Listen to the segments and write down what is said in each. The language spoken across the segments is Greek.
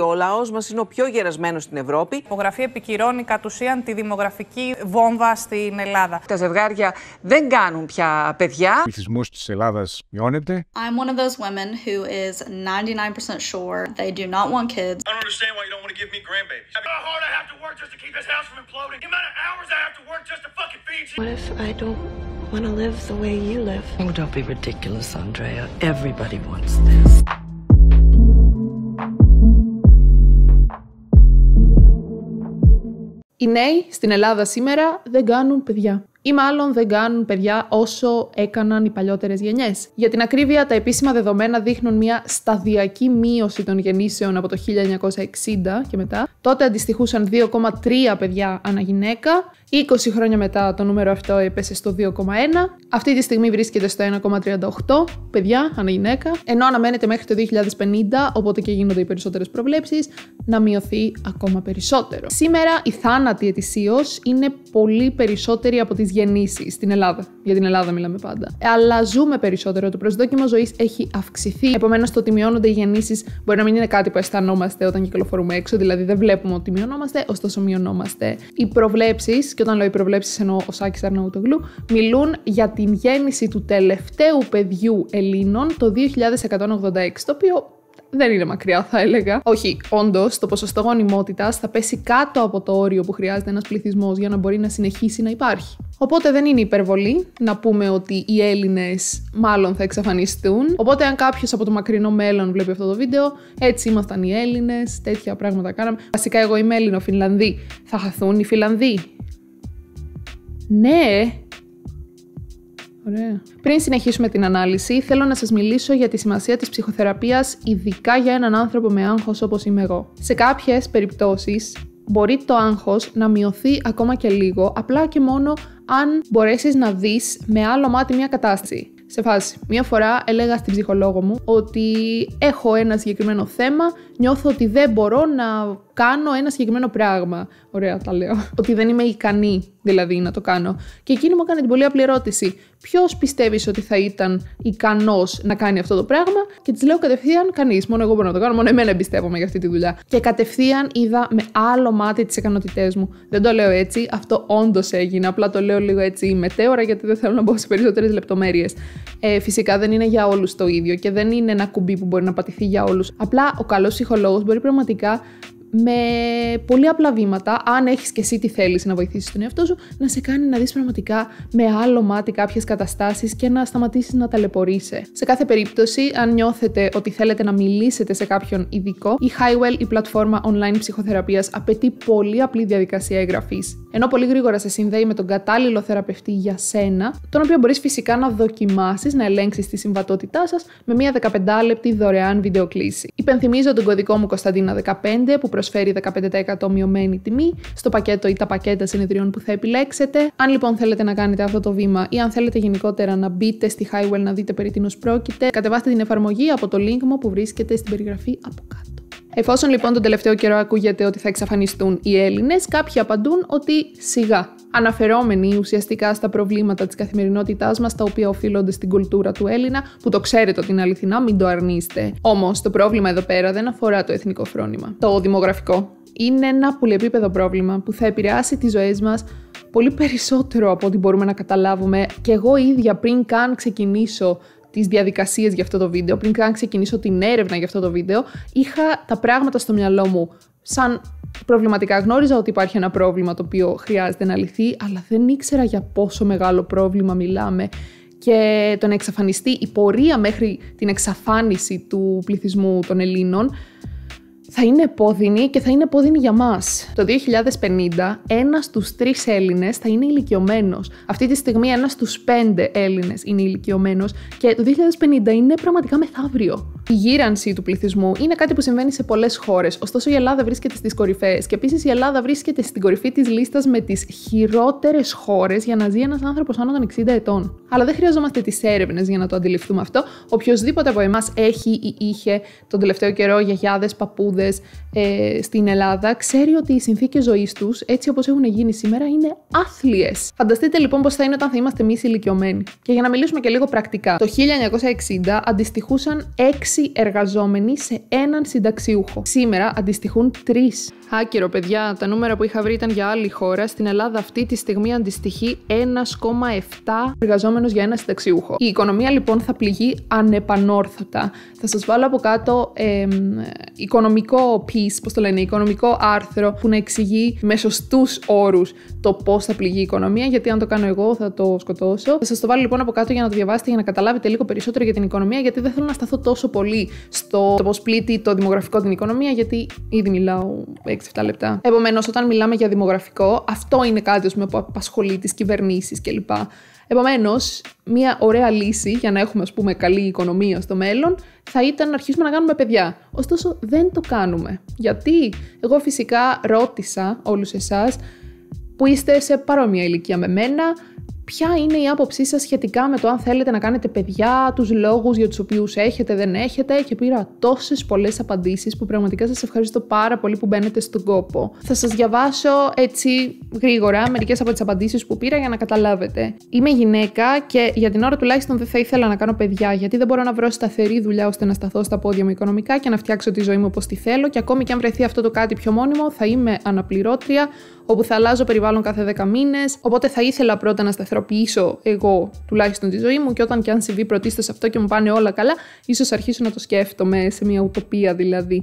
Ο λαός μας είναι ο πιο γερασμένος στην Ευρώπη. Η υπογραφή επικυρώνει κατ' ουσίαν τη δημογραφική βόμβα στην Ελλάδα. Τα ζευγάρια δεν κάνουν πια παιδιά. Ο πληθυσμός της Ελλάδας μειώνεται. I'm one of those women who is 99% sure they do not want kids. I don't understand why you don't want to give me grandbabies. How hard I have to work just to keep this house from imploding. The amount of hours I have to work just to fucking feed you. What if I don't want to live the way you live? Oh, don't be ridiculous, Andrea. Everybody wants this. Οι νέοι στην Ελλάδα σήμερα δεν κάνουν παιδιά ή μάλλον δεν κάνουν παιδιά όσο έκαναν οι παλιότερες γενιές. Για την ακρίβεια, τα επίσημα δεδομένα δείχνουν μια σταδιακή μείωση των γεννήσεων από το 1960 και μετά. Τότε αντιστοιχούσαν 2,3 παιδιά ανά γυναίκα. 20 χρόνια μετά το νούμερο αυτό έπεσε στο 2,1. Αυτή τη στιγμή βρίσκεται στο 1,38 παιδιά ανά γυναίκα. Ενώ αναμένεται μέχρι το 2050, οπότε και γίνονται οι περισσότερες προβλέψεις, να μειωθεί ακόμα περισσότερο. Σήμερα η θάνατη ετησίως είναι πολύ περισσότερη από τις γεννήσεις στην Ελλάδα. Για την Ελλάδα μιλάμε πάντα. Αλλά ζούμε περισσότερο. Το προσδόκιμο ζωής έχει αυξηθεί. Επομένως, το ότι μειώνονται οι γεννήσεις μπορεί να μην είναι κάτι που αισθανόμαστε όταν κυκλοφορούμε έξω. Δηλαδή, δεν βλέπουμε ότι μειωνόμαστε, ωστόσο μειωνόμαστε. Οι προβλέψεις, και όταν λέω οι προβλέψεις εννοώ ο Σάκης Αρναουτογλου, μιλούν για την γέννηση του τελευταίου παιδιού Ελλήνων το 2186, το οποίο δεν είναι μακριά, θα έλεγα. Όχι, όντως, το ποσοστό γονιμότητας θα πέσει κάτω από το όριο που χρειάζεται ένας πληθυσμός για να μπορεί να συνεχίσει να υπάρχει. Οπότε δεν είναι υπερβολή να πούμε ότι οι Έλληνες μάλλον θα εξαφανιστούν. Οπότε, αν κάποιος από το μακρινό μέλλον βλέπει αυτό το βίντεο, έτσι ήμασταν οι Έλληνες, τέτοια πράγματα κάναμε. Βασικά, εγώ είμαι Έλληνο, Φινλανδοί. Θα χαθούν οι Φιλανδοί. Ναι, Ωραία. Πριν συνεχίσουμε την ανάλυση, θέλω να σας μιλήσω για τη σημασία της ψυχοθεραπείας, ειδικά για έναν άνθρωπο με άγχος όπως είμαι εγώ. Σε κάποιες περιπτώσεις, μπορεί το άγχος να μειωθεί ακόμα και λίγο, απλά και μόνο αν μπορέσεις να δεις με άλλο μάτι μια κατάσταση. Σε φάση, μία φορά έλεγα στην ψυχολόγο μου ότι έχω ένα συγκεκριμένο θέμα νιώθω ότι δεν μπορώ να κάνω ένα συγκεκριμένο πράγμα. Ωραία, τα λέω. ότι δεν είμαι ικανή δηλαδή να το κάνω. Και εκείνη μου έκανε την πολύ απλή ερώτηση. Ποιος πιστεύεις ότι θα ήταν ικανός να κάνει αυτό το πράγμα, και της λέω κατευθείαν κανείς. Μόνο εγώ μπορώ να το κάνω, μόνο εμένα εμπιστεύομαι για αυτή τη δουλειά. Και κατευθείαν είδα με άλλο μάτι τις ικανότητές μου. Δεν το λέω έτσι, αυτό όντως έγινε. Απλά το λέω λίγο έτσι μετέωρα, γιατί δεν θέλω να μπω σε περισσότερες λεπτομέρειες. Ε, φυσικά δεν είναι για όλους το ίδιο και δεν είναι ένα κουμπί που μπορεί να πατηθεί για όλους. Απλά ο καλός μπορεί πραγματικά με πολύ απλά βήματα, αν έχεις και εσύ τη θέληση να βοηθήσεις τον εαυτό σου, να σε κάνει να δεις πραγματικά με άλλο μάτι κάποιες καταστάσεις και να σταματήσεις να ταλαιπωρείσαι. Σε κάθε περίπτωση, αν νιώθετε ότι θέλετε να μιλήσετε σε κάποιον ειδικό, η Highwell, η πλατφόρμα online ψυχοθεραπείας, απαιτεί πολύ απλή διαδικασία εγγραφής. Ενώ πολύ γρήγορα σε συνδέει με τον κατάλληλο θεραπευτή για σένα, τον οποίο μπορείς φυσικά να δοκιμάσεις να ελέγξεις τη συμβατότητά σας με μια 15 λεπτή δωρεάν βιντεοκλήση. Υπενθυμίζω τον κωδικό μου Κωνσταντίνα 15 που προσφέρει 15% μειωμένη τιμή στο πακέτο ή τα πακέτα συνεδριών που θα επιλέξετε. Αν λοιπόν θέλετε να κάνετε αυτό το βήμα ή αν θέλετε γενικότερα να μπείτε στη Highwell να δείτε περί τίνος πρόκειται, κατεβάστε την εφαρμογή από το link μου που βρίσκεται στην περιγραφή από κάτω. Εφόσον λοιπόν τον τελευταίο καιρό ακούγεται ότι θα εξαφανιστούν οι Έλληνες, κάποιοι απαντούν ότι σιγά. Αναφερόμενοι ουσιαστικά στα προβλήματα της καθημερινότητάς μας, τα οποία οφείλονται στην κουλτούρα του Έλληνα, που το ξέρετε ότι είναι αληθινά, μην το αρνείστε. Όμως το πρόβλημα εδώ πέρα δεν αφορά το εθνικό φρόνημα. Το δημογραφικό είναι ένα πολυεπίπεδο πρόβλημα που θα επηρεάσει τις ζωές μας πολύ περισσότερο από ό,τι μπορούμε να καταλάβουμε. Και εγώ ίδια πριν καν ξεκινήσω τις διαδικασίες για αυτό το βίντεο, πριν καν ξεκινήσω την έρευνα για αυτό το βίντεο, είχα τα πράγματα στο μυαλό μου σαν προβληματικά. Γνώριζα ότι υπάρχει ένα πρόβλημα το οποίο χρειάζεται να λυθεί, αλλά δεν ήξερα για πόσο μεγάλο πρόβλημα μιλάμε και το να εξαφανιστεί η πορεία μέχρι την εξαφάνιση του πληθυσμού των Ελλήνων θα είναι επώδυνη και θα είναι επώδυνη για μας. Το 2050, ένας στους τρεις Έλληνες θα είναι ηλικιωμένος. Αυτή τη στιγμή, ένας στους πέντε Έλληνες είναι ηλικιωμένος και το 2050 είναι πραγματικά μεθαύριο. Η γύρανση του πληθυσμού είναι κάτι που συμβαίνει σε πολλές χώρες, ωστόσο η Ελλάδα βρίσκεται στις κορυφαίες. Και επίσης η Ελλάδα βρίσκεται στην κορυφή της λίστας με τις χειρότερες χώρες για να ζει ένας άνθρωπος άνω των 60 ετών. Αλλά δεν χρειαζόμαστε τις έρευνες για να το αντιληφθούμε αυτό. Οποιοδήποτε από εμάς έχει ή είχε τον τελευταίο καιρό γιαγιάδες, παππούδες ε, στην Ελλάδα, ξέρει ότι οι συνθήκες ζωής τους, έτσι όπως έχουν γίνει σήμερα, είναι άθλιες. Φανταστείτε λοιπόν πώς θα είναι όταν θα είμαστε εμείς ηλικιωμένοι. Και για να μιλήσουμε και λίγο πρακτικά, το 1960 αντιστοιχούσαν 6 εργαζόμενοι σε έναν συνταξιούχο. Σήμερα αντιστοιχούν 3. Άκυρο, παιδιά, τα νούμερα που είχα βρει ήταν για άλλη χώρα. Στην Ελλάδα αυτή τη στιγμή αντιστοιχεί 1,7 εργαζόμενος για ένα συνταξιούχο. Η οικονομία λοιπόν θα πληγεί ανεπανόρθωτα. Θα σας βάλω από κάτω οικονομικό piece, πώς το λένε, οικονομικό άρθρο που να εξηγεί με σωστούς όρους το πώς θα πληγεί η οικονομία, γιατί αν το κάνω εγώ θα το σκοτώσω. Θα σας το βάλω λοιπόν από κάτω για να το διαβάσετε, για να καταλάβετε λίγο περισσότερο για την οικονομία, γιατί δεν θέλω να σταθώ τόσο πολύ στο πώς πλήττει το δημογραφικό την οικονομία, γιατί ήδη μιλάω 6-7 λεπτά. Επομένως, όταν μιλάμε για δημογραφικό, αυτό είναι κάτι πούμε, που απασχολεί τις κυβερνήσεις κλπ. Επομένως, μια ωραία λύση για να έχουμε ας πούμε καλή οικονομία στο μέλλον θα ήταν να αρχίσουμε να κάνουμε παιδιά. Ωστόσο, δεν το κάνουμε. Γιατί εγώ φυσικά ρώτησα όλους εσάς που είστε σε παρόμοια ηλικία με μένα, ποια είναι η άποψή σας σχετικά με το αν θέλετε να κάνετε παιδιά, τους λόγους για τους οποίους έχετε, δεν έχετε και πήρα τόσες πολλές απαντήσεις που πραγματικά σας ευχαριστώ πάρα πολύ που μπαίνετε στον κόπο. Θα σας διαβάσω έτσι γρήγορα μερικές από τις απαντήσεις που πήρα για να καταλάβετε. Είμαι γυναίκα και για την ώρα τουλάχιστον δεν θα ήθελα να κάνω παιδιά γιατί δεν μπορώ να βρω σταθερή δουλειά ώστε να σταθώ στα πόδια μου οικονομικά και να φτιάξω τη ζωή μου όπως τη θέλω και ακόμη και αν βρεθεί αυτό το κάτι πιο μόνιμο θα είμαι αναπληρώτρια όπου θα αλλάζω περιβάλλον κάθε 10 μήνες οπότε θα ήθελα πρώτα να σταθώ διαφοροποιήσω εγώ τουλάχιστον τη ζωή μου και όταν και αν συμβεί πρωτίστως αυτό και μου πάνε όλα καλά, ίσως αρχίσω να το σκέφτομαι σε μια ουτοπία δηλαδή.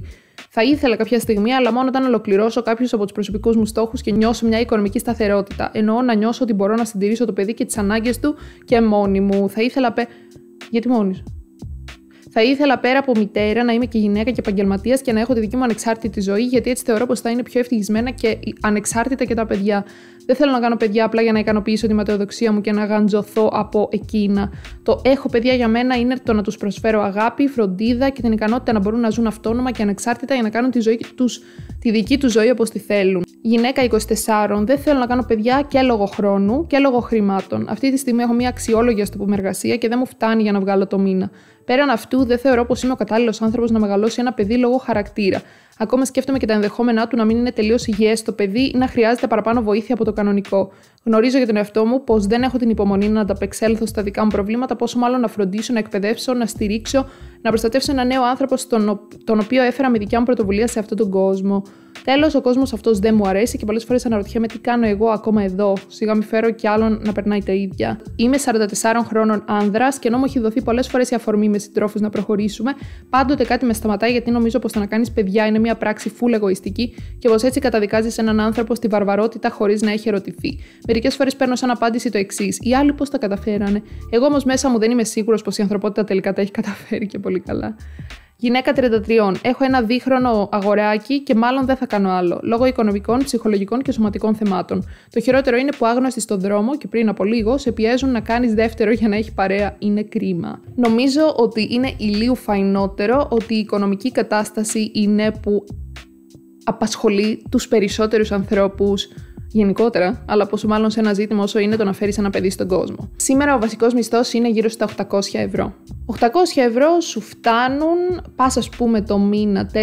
Θα ήθελα κάποια στιγμή, αλλά μόνο όταν ολοκληρώσω κάποιους από τους προσωπικούς μου στόχους και νιώσω μια οικονομική σταθερότητα. Εννοώ να νιώσω ότι μπορώ να συντηρήσω το παιδί και τις ανάγκες του και μόνη μου. Θα ήθελα. Πε... Γιατί μόνη θα ήθελα πέρα από μητέρα να είμαι και γυναίκα και επαγγελματίας και να έχω τη δική μου ανεξάρτητη ζωή, γιατί έτσι θεωρώ πως θα είναι πιο ευτυχισμένα και ανεξάρτητα και τα παιδιά. Δεν θέλω να κάνω παιδιά απλά για να ικανοποιήσω τη ματαιοδοξία μου και να γαντζωθώ από εκείνα. Το έχω παιδιά για μένα είναι το να τους προσφέρω αγάπη, φροντίδα και την ικανότητα να μπορούν να ζουν αυτόνομα και ανεξάρτητα για να κάνουν τη, ζωή τους, τη δική τους ζωή όπως τη θέλουν γυναίκα 24, δεν θέλω να κάνω παιδιά και λόγω χρόνου και λόγω χρημάτων. Αυτή τη στιγμή έχω μια αξιόλογη, ας πούμε, εργασία και δεν μου φτάνει για να βγάλω το μήνα. Πέραν αυτού, δεν θεωρώ πως είμαι ο κατάλληλος άνθρωπος να μεγαλώσει ένα παιδί λόγω χαρακτήρα. Ακόμα σκέφτομαι και τα ενδεχόμενά του να μην είναι τελείως υγιές το παιδί ή να χρειάζεται παραπάνω βοήθεια από το κανονικό. Γνωρίζω για τον εαυτό μου πως δεν έχω την υπομονή να ανταπεξέλθω στα δικά μου προβλήματα, πόσο μάλλον να φροντίσω, να εκπαιδεύσω, να στηρίξω, να προστατεύσω ένα νέο άνθρωπο, τον οποίο έφερα με δικιά μου πρωτοβουλία σε αυτόν τον κόσμο. Τέλος, ο κόσμος αυτός δεν μου αρέσει και πολλές φορές αναρωτιέμαι τι κάνω εγώ ακόμα εδώ. Σιγά μη φέρω κι άλλον να περνάει τα ίδια. Είμαι 44 χρόνων άνδρας και ενώ μου έχει δοθεί πολλές φορές η αφορμή με συντρόφους να προχωρήσουμε, πάντοτε κάτι με σταματάει γιατί νομίζω πως το να κάνεις παιδιά είναι μια πράξη φούλ εγωιστική και πως έτσι καταδικάζεις έναν άνθρωπο στη βαρβαρότητα χωρίς να έχει ερωτηθεί. Μερικές φορές παίρνω σαν απάντηση το εξής: Οι άλλοι πώς τα καταφέρανε. Εγώ όμως μέσα μου δεν είμαι σίγουρος πως η ανθρωπότητα τελικά τα έχει καταφέρει και πολύ καλά. Γυναίκα 33. Έχω ένα δίχρονο αγοράκι και μάλλον δεν θα κάνω άλλο, λόγω οικονομικών, ψυχολογικών και σωματικών θεμάτων. Το χειρότερο είναι που άγνωστοι στον δρόμο και πριν από λίγο σε πιέζουν να κάνεις δεύτερο για να έχει παρέα. Είναι κρίμα. Νομίζω ότι είναι ηλίου φαϊνότερο ότι η οικονομική κατάσταση είναι που απασχολεί τους περισσότερους ανθρώπους γενικότερα, αλλά πόσο μάλλον σε ένα ζήτημα όσο είναι το να φέρεις ένα παιδί στον κόσμο. Σήμερα ο βασικός μισθός είναι γύρω στα 800 ευρώ. 800 ευρώ σου φτάνουν, πας ας πούμε το μήνα 4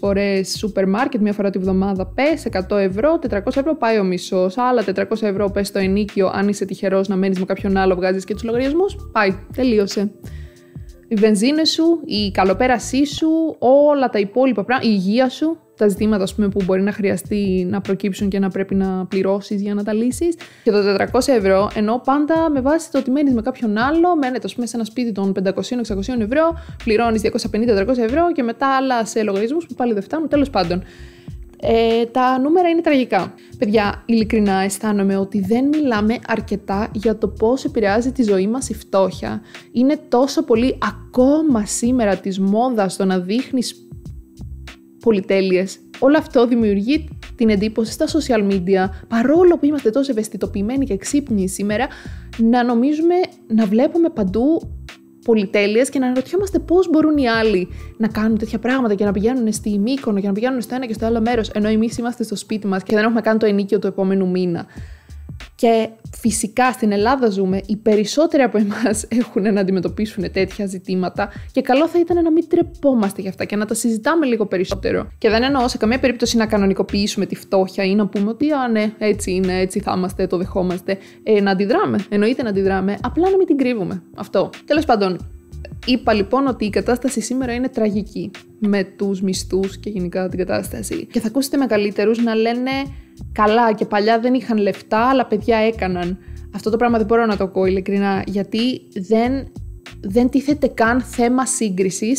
φορές σούπερ μάρκετ, μία φορά τη βδομάδα πες, 100 ευρώ, 400 ευρώ πάει ο μισός, άλλα 400 ευρώ πες στο ενίκιο, αν είσαι τυχερός να μένεις με κάποιον άλλο, βγάζεις και τους λογαριασμούς, πάει, τελείωσε. Η βενζίνη σου, η καλοπέρασή σου, όλα τα υπόλοιπα πράγματα, η υγεία σου, τα ζητήματα που μπορεί να χρειαστεί να προκύψουν και να πρέπει να πληρώσεις για να τα λύσεις. Και το 400 ευρώ, ενώ πάντα με βάση το ότι μένεις με κάποιον άλλο, μένετε ας πούμε, σε ένα σπίτι των 500-600 ευρώ, πληρώνεις 250-300 ευρώ και μετά άλλα σε λογαριασμούς που πάλι δεν φτάνουν. Τέλος πάντων. Ε, τα νούμερα είναι τραγικά. Παιδιά, ειλικρινά αισθάνομαι ότι δεν μιλάμε αρκετά για το πώς επηρεάζει τη ζωή μας η φτώχεια. Είναι τόσο πολύ ακόμα σήμερα της μόδας το να δείχνεις πολυτέλειες. Όλο αυτό δημιουργεί την εντύπωση στα social media, παρόλο που είμαστε τόσο ευαισθητοποιημένοι και ξύπνοι σήμερα, να νομίζουμε να βλέπουμε παντού πολυτέλειες και να αναρωτιόμαστε πώς μπορούν οι άλλοι να κάνουν τέτοια πράγματα και να πηγαίνουν στη Μύκονο και να πηγαίνουν στο ένα και στο άλλο μέρος, ενώ εμείς είμαστε στο σπίτι μας και δεν έχουμε κάνει το ενίκιο του επόμενου μήνα. Και φυσικά στην Ελλάδα ζούμε, οι περισσότεροι από εμάς έχουν να αντιμετωπίσουν τέτοια ζητήματα και καλό θα ήταν να μην τρεπόμαστε για αυτά και να τα συζητάμε λίγο περισσότερο. Και δεν εννοώ σε καμία περίπτωση να κανονικοποιήσουμε τη φτώχεια ή να πούμε ότι α, ναι, έτσι είναι, έτσι θα είμαστε, το δεχόμαστε. Ε, να αντιδράμε. Εννοείται να αντιδράμε, απλά να μην την κρύβουμε. Αυτό. Τέλος πάντων, είπα λοιπόν ότι η κατάσταση σήμερα είναι τραγική με τους μισθούς και γενικά την κατάσταση. Και θα ακούσετε με να λένε καλά και παλιά δεν είχαν λεφτά αλλά παιδιά έκαναν. Αυτό το πράγμα δεν μπορώ να το ακούω ειλικρινά γιατί δεν, δεν τίθεται καν θέμα σύγκρισης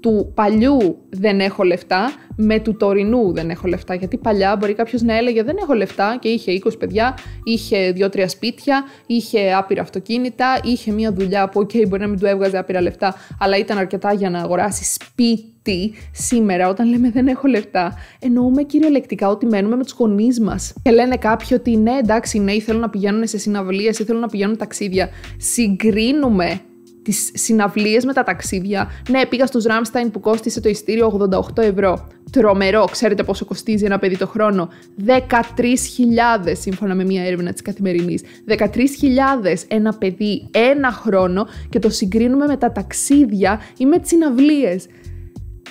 του παλιού δεν έχω λεφτά με του τωρινού δεν έχω λεφτά. Γιατί παλιά μπορεί κάποιος να έλεγε δεν έχω λεφτά και είχε 20 παιδιά, είχε 2-3 σπίτια, είχε άπειρα αυτοκίνητα, είχε μια δουλειά που, OK, μπορεί να μην του έβγαζε άπειρα λεφτά, αλλά ήταν αρκετά για να αγοράσει σπίτι τι σήμερα, όταν λέμε δεν έχω λεφτά, εννοούμε κυριολεκτικά ότι μένουμε με τους γονείς μας. Και λένε κάποιοι ότι ναι, εντάξει, ναι, θέλουν να πηγαίνουν σε συναυλίες ή θέλουν να πηγαίνουν ταξίδια. Συγκρίνουμε τις συναυλίες με τα ταξίδια. Ναι, πήγα στους Ράμσταϊν που κόστησε το ειστήριο 88 ευρώ. Τρομερό, ξέρετε πόσο κοστίζει ένα παιδί το χρόνο. 13.000 σύμφωνα με μια έρευνα της καθημερινής. 13.000 ένα παιδί ένα χρόνο και το συγκρίνουμε με τα ταξίδια ή με τις συναυλίες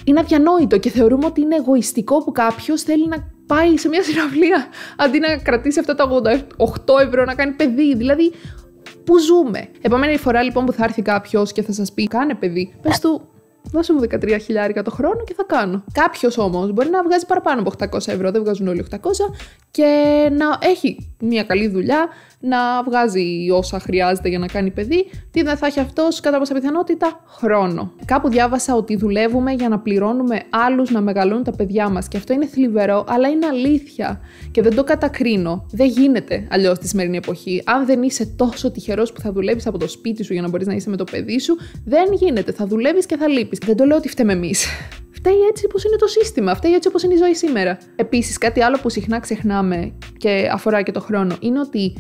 είναι αδιανόητο και θεωρούμε ότι είναι εγωιστικό που κάποιος θέλει να πάει σε μια συναυλία αντί να κρατήσει αυτά τα 88 ευρώ να κάνει παιδί. Δηλαδή, πού ζούμε. Επόμενη φορά λοιπόν που θα έρθει κάποιος και θα σας πει: Κάνε παιδί, πες του. Δώσε μου 13 το χρόνο και θα κάνω. Κάποιος όμως μπορεί να βγάζει παραπάνω από 800 ευρώ, δεν βγάζουν όλοι 800, και να έχει μια καλή δουλειά, να βγάζει όσα χρειάζεται για να κάνει παιδί, τι δεν θα έχει αυτός κατά πάσα πιθανότητα χρόνο. Κάπου διάβασα ότι δουλεύουμε για να πληρώνουμε άλλους να μεγαλώνουν τα παιδιά μας και αυτό είναι θλιβερό, αλλά είναι αλήθεια και δεν το κατακρίνω. Δεν γίνεται αλλιώς στη σημερινή εποχή. Αν δεν είσαι τόσο τυχερός που θα δουλεύεις από το σπίτι σου για να μπορείς να είσαι με το παιδί σου, δεν γίνεται. Θα δουλεύεις και θα λείπεις. Δεν το λέω ότι φταίμε εμείς φταίει έτσι όπως είναι το σύστημα, φταίει έτσι όπως είναι η ζωή σήμερα. Επίσης, κάτι άλλο που συχνά ξεχνάμε και αφορά και το χρόνο είναι ότι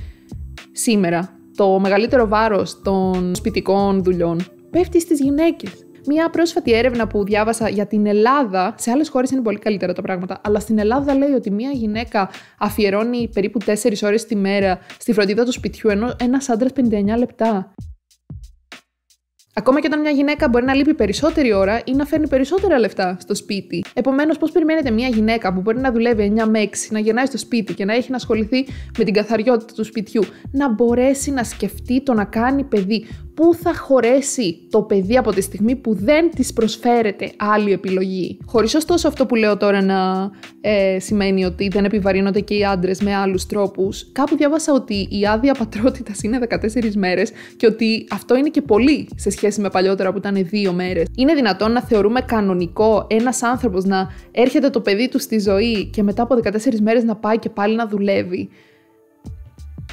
σήμερα το μεγαλύτερο βάρος των σπιτικών δουλειών πέφτει στις γυναίκες. Μία πρόσφατη έρευνα που διάβασα για την Ελλάδα, σε άλλες χώρες είναι πολύ καλύτερα τα πράγματα, αλλά στην Ελλάδα λέει ότι μία γυναίκα αφιερώνει περίπου 4 ώρες τη μέρα στη φροντίδα του σπιτιού, ενώ ένας άντρας 59 λεπτά. Ακόμα και όταν μια γυναίκα μπορεί να λείπει περισσότερη ώρα ή να φέρνει περισσότερα λεφτά στο σπίτι. Επομένως, πώς περιμένετε μια γυναίκα που μπορεί να δουλεύει 9 με 6, να γεννάει στο σπίτι και να έχει να ασχοληθεί με την καθαριότητα του σπιτιού, να μπορέσει να σκεφτεί το να κάνει παιδί πού θα χωρέσει το παιδί από τη στιγμή που δεν της προσφέρεται άλλη επιλογή. Χωρίς ωστόσο αυτό που λέω τώρα να ε, σημαίνει ότι δεν επιβαρύνονται και οι άντρες με άλλους τρόπους, κάπου διάβασα ότι η άδεια πατρότητας είναι 14 μέρες και ότι αυτό είναι και πολύ σε σχέση με παλιότερα που ήταν 2 μέρες. Είναι δυνατόν να θεωρούμε κανονικό ένας άνθρωπος να έρχεται το παιδί του στη ζωή και μετά από 14 μέρες να πάει και πάλι να δουλεύει.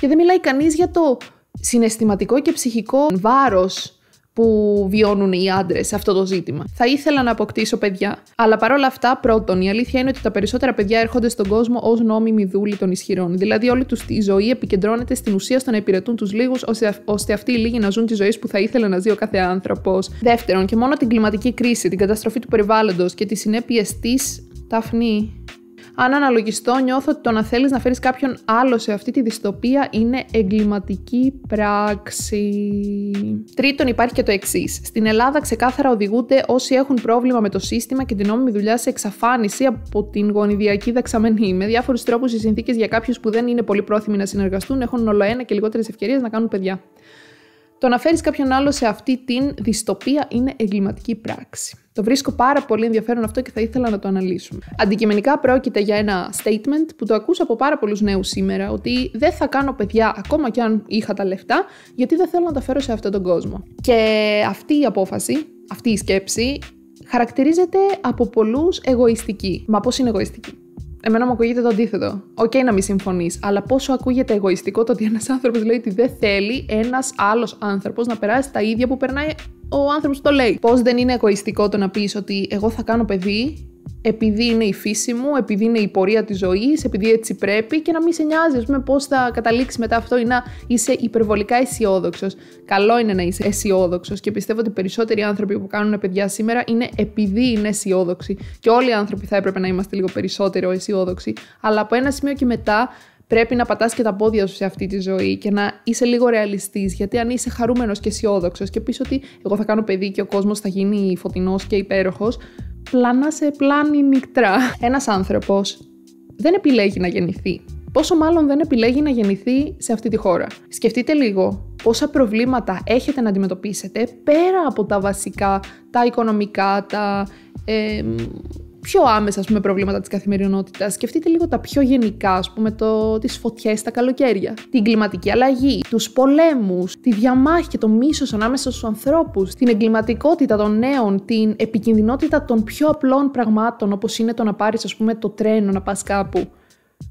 Και δεν μιλάει κανείς για το συναισθηματικό και ψυχικό βάρος που βιώνουν οι άντρες σε αυτό το ζήτημα. Θα ήθελα να αποκτήσω παιδιά, αλλά παρόλα αυτά, πρώτον, η αλήθεια είναι ότι τα περισσότερα παιδιά έρχονται στον κόσμο ως νόμιμοι δούλοι των ισχυρών. Δηλαδή, όλη τους η ζωή επικεντρώνεται στην ουσία στο να υπηρετούν τους λίγους, ώστε αυτοί οι λίγοι να ζουν τις ζωές που θα ήθελε να ζει ο κάθε άνθρωπος. Δεύτερον, και μόνο την κλιματική κρίση, την καταστροφή του περιβάλλοντος και τις συνέπειες της. Ταφνή, αν αναλογιστώ, νιώθω ότι το να θέλεις να φέρεις κάποιον άλλο σε αυτή τη δυστοπία είναι εγκληματική πράξη. Τρίτον, υπάρχει και το εξής. Στην Ελλάδα ξεκάθαρα οδηγούνται όσοι έχουν πρόβλημα με το σύστημα και την νόμιμη δουλειά σε εξαφάνιση από την γονιδιακή δεξαμενή. Με διάφορους τρόπους, οι συνθήκες για κάποιους που δεν είναι πολύ πρόθυμοι να συνεργαστούν έχουν όλο ένα και λιγότερες ευκαιρίες να κάνουν παιδιά. Το να φέρεις κάποιον άλλο σε αυτή την δυστοπία είναι εγκληματική πράξη. Το βρίσκω πάρα πολύ ενδιαφέρον αυτό και θα ήθελα να το αναλύσουμε. Αντικειμενικά πρόκειται για ένα statement που το ακούσα από πάρα πολλούς νέους σήμερα, ότι δεν θα κάνω παιδιά ακόμα κι αν είχα τα λεφτά, γιατί δεν θέλω να τα φέρω σε αυτόν τον κόσμο. Και αυτή η απόφαση, αυτή η σκέψη, χαρακτηρίζεται από πολλούς εγωιστική. Μα πώς είναι εγωιστική. Εμένα μου ακούγεται το αντίθετο. Οκ, okay, να μην συμφωνείς, αλλά πόσο ακούγεται εγωιστικό το ότι ένας άνθρωπος λέει ότι δεν θέλει ένας άλλος άνθρωπος να περάσει τα ίδια που περνάει ο άνθρωπος το λέει. Πώς δεν είναι εγωιστικό το να πεις ότι εγώ θα κάνω παιδί επειδή είναι η φύση μου, επειδή είναι η πορεία της ζωής, επειδή έτσι πρέπει και να μην σε νοιάζει, πούμε, πώς θα καταλήξεις μετά αυτό ή να είσαι υπερβολικά αισιόδοξος. Καλό είναι να είσαι αισιόδοξος και πιστεύω ότι περισσότεροι άνθρωποι που κάνουν παιδιά σήμερα είναι επειδή είναι αισιόδοξοι. Και όλοι οι άνθρωποι θα έπρεπε να είμαστε λίγο περισσότερο αισιόδοξοι, αλλά από ένα σημείο και μετά πρέπει να πατάς και τα πόδια σου σε αυτή τη ζωή και να είσαι λίγο ρεαλιστής, γιατί αν είσαι χαρούμενος και αισιόδοξος και πεις ότι εγώ θα κάνω παιδί και ο κόσμος θα γίνει φωτεινός και υπέροχος, πλάνα σε πλάνη νυχτρά. Ένας άνθρωπος δεν επιλέγει να γεννηθεί. Πόσο μάλλον δεν επιλέγει να γεννηθεί σε αυτή τη χώρα. Σκεφτείτε λίγο πόσα προβλήματα έχετε να αντιμετωπίσετε πέρα από τα βασικά, τα οικονομικά, τα πιο άμεσα ας πούμε, προβλήματα της καθημερινότητας. Σκεφτείτε λίγο τα πιο γενικά, ας πούμε, το, φωτιέ στα τα καλοκαίρια, την κλιματική αλλαγή, τους πολέμους, τη διαμάχη και το μίσος ανάμεσα στους ανθρώπους, την εγκληματικότητα των νέων, την επικινδυνότητα των πιο απλών πραγμάτων, όπως είναι το να πάρεις, ας πούμε, το τρένο να πας κάπου.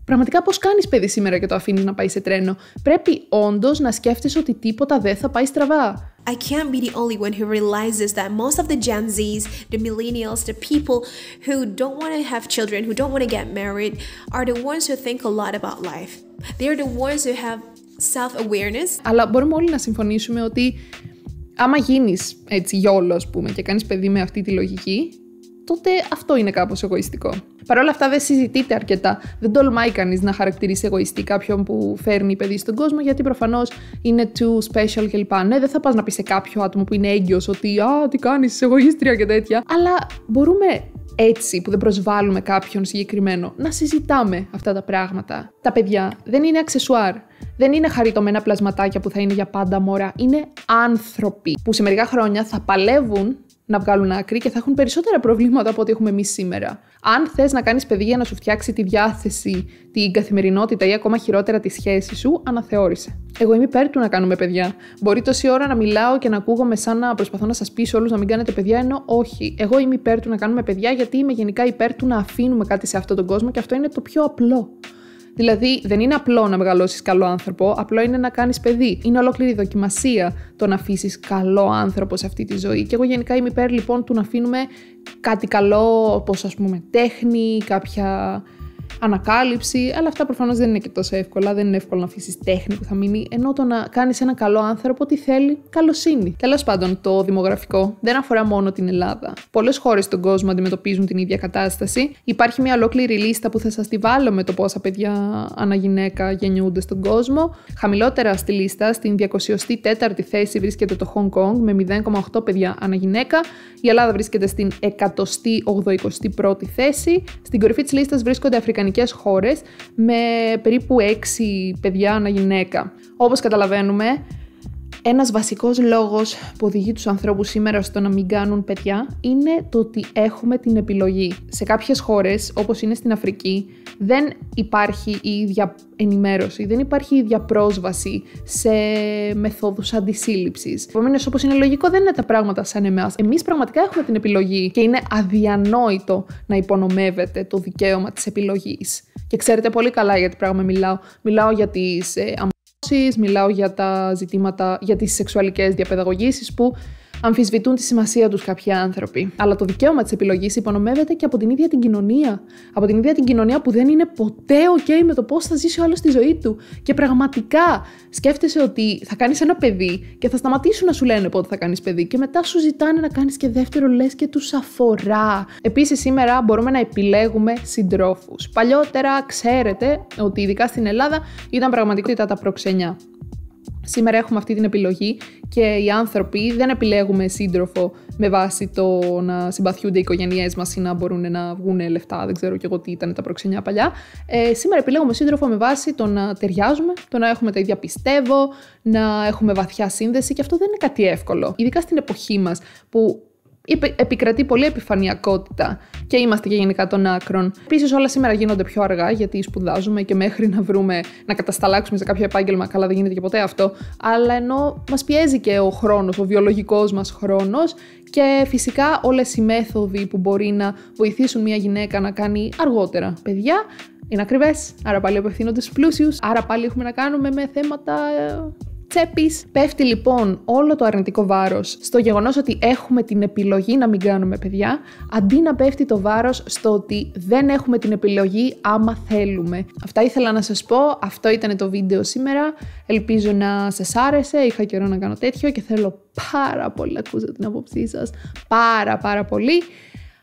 Πραγματικά, πώς κάνεις παιδί σήμερα και το αφήνεις να πάει σε τρένο. Πρέπει όντως να σκέφτεσαι ότι τίποτα δεν θα πάει στραβά. I can't be the only one who realizes that most of the Gen Zs, the millennials, the people who don't want to have children, who don't want to get married, are the ones who think a lot about life. They are the ones who have self-awareness. Αλλά μπορούμε όλοι να συμφωνήσουμε ότι άμα γίνεις έτσι γιόλο, ας πούμε, και κάνεις παιδί με αυτή τη λογική, τότε αυτό είναι κάπως εγωιστικό. Παρ' όλα αυτά δεν συζητείται αρκετά. Δεν τολμάει κανείς να χαρακτηρίσει εγωιστή κάποιον που φέρνει παιδί στον κόσμο, γιατί προφανώς είναι too special κλπ. Ναι, δεν θα πας να πεις σε κάποιο άτομο που είναι έγκυος ότι Α, τι κάνεις, εγωίστρια και τέτοια. Αλλά μπορούμε έτσι που δεν προσβάλλουμε κάποιον συγκεκριμένο να συζητάμε αυτά τα πράγματα. Τα παιδιά δεν είναι αξεσουάρ. Δεν είναι χαριτωμένα πλασματάκια που θα είναι για πάντα μορά, Είναι άνθρωποι που σε μερικά χρόνια θα παλεύουν να βγάλουν άκρη και θα έχουν περισσότερα προβλήματα από ό,τι έχουμε εμείς σήμερα. Αν θες να κάνεις παιδί για να σου φτιάξει τη διάθεση, την καθημερινότητα ή ακόμα χειρότερα τη σχέση σου, αναθεώρησε. Εγώ είμαι υπέρ του να κάνουμε παιδιά. Μπορεί τόση ώρα να μιλάω και να ακούγομαι σαν να προσπαθώ να σας πείσω όλους να μην κάνετε παιδιά, ενώ όχι. Εγώ είμαι υπέρ του να κάνουμε παιδιά γιατί είμαι γενικά υπέρ του να αφήνουμε κάτι σε αυτόν τον κόσμο και αυτό είναι το πιο απλό. Δηλαδή, δεν είναι απλό να μεγαλώσεις καλό άνθρωπο, απλό είναι να κάνεις παιδί. Είναι ολόκληρη δοκιμασία το να αφήσεις καλό άνθρωπο σε αυτή τη ζωή. Και εγώ γενικά είμαι υπέρ λοιπόν του να αφήνουμε κάτι καλό, όπως ας πούμε τέχνη, κάποια ανακάλυψη. Αλλά αυτά προφανώς δεν είναι και τόσο εύκολα. Δεν είναι εύκολο να αφήσεις τέχνη που θα μείνει. Ενώ το να κάνεις ένα καλό άνθρωπο τι θέλει, καλοσύνη. Τέλος πάντων, το δημογραφικό δεν αφορά μόνο την Ελλάδα. Πολλές χώρες στον κόσμο αντιμετωπίζουν την ίδια κατάσταση. Υπάρχει μια ολόκληρη λίστα που θα σας τη βάλω με το πόσα παιδιά αναγυναίκα γεννιούνται στον κόσμο. Χαμηλότερα στη λίστα, στην 24 η θέση βρίσκεται το Hong Kong με 0,8 παιδιά αναγυναίκα. Η Ελλάδα βρίσκεται στην 181η θέση. Στην κορυφή της λίστας βρίσκονται Αφρικανικοί χώρες με περίπου 6 παιδιά ανά γυναίκα. Όπως καταλαβαίνουμε, ένας βασικός λόγος που οδηγεί τους ανθρώπους σήμερα στο να μην κάνουν παιδιά είναι το ότι έχουμε την επιλογή. Σε κάποιες χώρες, όπως είναι στην Αφρική, δεν υπάρχει η ίδια ενημέρωση, δεν υπάρχει η ίδια πρόσβαση σε μεθόδους αντισύλληψης. Επομένως, όπως είναι λογικό, δεν είναι τα πράγματα σαν εμάς. Εμείς πραγματικά έχουμε την επιλογή και είναι αδιανόητο να υπονομεύεται το δικαίωμα της επιλογής. Και ξέρετε πολύ καλά γιατί πράγμα μιλάω. Μιλάω για τις ε, μιλάω για τα ζητήματα, για τις σεξουαλικές διαπαιδαγωγήσεις που Αμφισβητούν τη σημασία τους κάποιοι άνθρωποι. Αλλά το δικαίωμα της επιλογής υπονομεύεται και από την ίδια την κοινωνία. Από την ίδια την κοινωνία που δεν είναι ποτέ OK με το πώς θα ζήσει ο άλλος τη ζωή του. Και πραγματικά σκέφτεσαι ότι θα κάνεις ένα παιδί και θα σταματήσουν να σου λένε πότε θα κάνεις παιδί. Και μετά σου ζητάνε να κάνεις και δεύτερο, λες και τους αφορά. Επίσης, σήμερα μπορούμε να επιλέγουμε συντρόφους. Παλιότερα, ξέρετε ότι ειδικά στην Ελλάδα ήταν πραγματικότητα τα προξενιά. Σήμερα έχουμε αυτή την επιλογή και οι άνθρωποι δεν επιλέγουμε σύντροφο με βάση το να συμπαθιούνται οι οικογένειές μας ή να μπορούν να βγουν λεφτά. Δεν ξέρω και εγώ τι ήταν τα προξενιά παλιά. Ε, σήμερα επιλέγουμε σύντροφο με βάση το να ταιριάζουμε, το να έχουμε τα ίδια πιστεύω, να έχουμε βαθιά σύνδεση και αυτό δεν είναι κάτι εύκολο. Ειδικά στην εποχή μας που επικρατεί πολύ επιφανειακότητα και είμαστε και γενικά των άκρων. Επίσης, όλα σήμερα γίνονται πιο αργά γιατί σπουδάζουμε και μέχρι να βρούμε να κατασταλάξουμε σε κάποιο επάγγελμα. Καλά, δεν γίνεται και ποτέ αυτό. Αλλά ενώ μας πιέζει και ο χρόνος, ο βιολογικός μας χρόνος και φυσικά όλες οι μέθοδοι που μπορεί να βοηθήσουν μια γυναίκα να κάνει αργότερα παιδιά είναι ακριβές. Άρα πάλι απευθύνονται στους πλούσιους. Άρα πάλι έχουμε να κάνουμε με θέματα ε, τσέπης. Πέφτει λοιπόν όλο το αρνητικό βάρος στο γεγονός ότι έχουμε την επιλογή να μην κάνουμε παιδιά, αντί να πέφτει το βάρος στο ότι δεν έχουμε την επιλογή άμα θέλουμε. Αυτά ήθελα να σας πω. Αυτό ήταν το βίντεο σήμερα. Ελπίζω να σας άρεσε. Είχα καιρό να κάνω τέτοιο και θέλω πάρα πολύ να ακούσω την άποψή σας. Πάρα πάρα πολύ.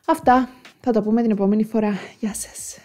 Αυτά θα τα πούμε την επόμενη φορά. Γεια σας.